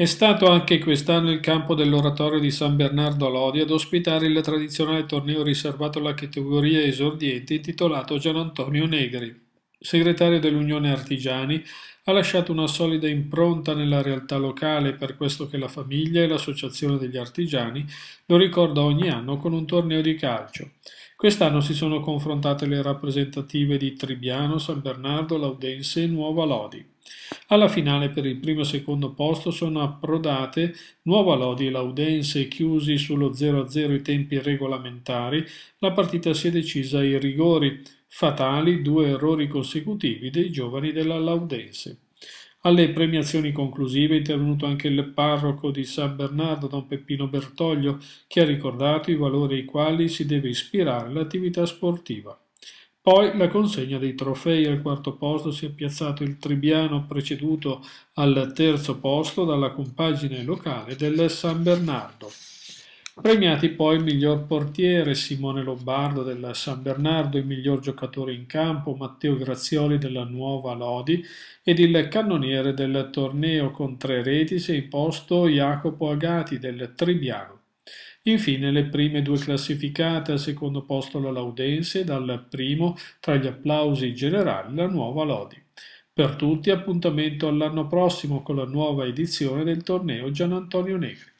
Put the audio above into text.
È stato anche quest'anno il campo dell'Oratorio di San Bernardo a Lodi ad ospitare il tradizionale torneo riservato alla categoria esordiente intitolato Gian Antonio Negri. Segretario dell'Unione Artigiani, ha lasciato una solida impronta nella realtà locale per questo che la famiglia e l'associazione degli artigiani lo ricorda ogni anno con un torneo di calcio. Quest'anno si sono confrontate le rappresentative di Tribiano, San Bernardo, Laudense e Nuova Lodi. Alla finale per il primo e secondo posto sono approdate Nuova Lodi e Laudense, chiusi sullo 0-0 i tempi regolamentari, la partita si è decisa ai rigori, fatali due errori consecutivi dei giovani della Laudense. Alle premiazioni conclusive è intervenuto anche il parroco di San Bernardo, don Peppino Bertoglio, che ha ricordato i valori ai quali si deve ispirare l'attività sportiva. Poi la consegna dei trofei al quarto posto si è piazzato il Trebbiano preceduto al terzo posto dalla compagine locale del San Bernardo. Premiati poi il miglior portiere Simone Lombardo del San Bernardo, il miglior giocatore in campo Matteo Grazioli della Nuova Lodi ed il cannoniere del torneo con tre reti si è imposto Jacopo Agati del Trebbiano. Infine le prime due classificate al secondo posto la Laudense e dal primo tra gli applausi generali la nuova Lodi. Per tutti appuntamento all'anno prossimo con la nuova edizione del torneo Gianantonio Negri.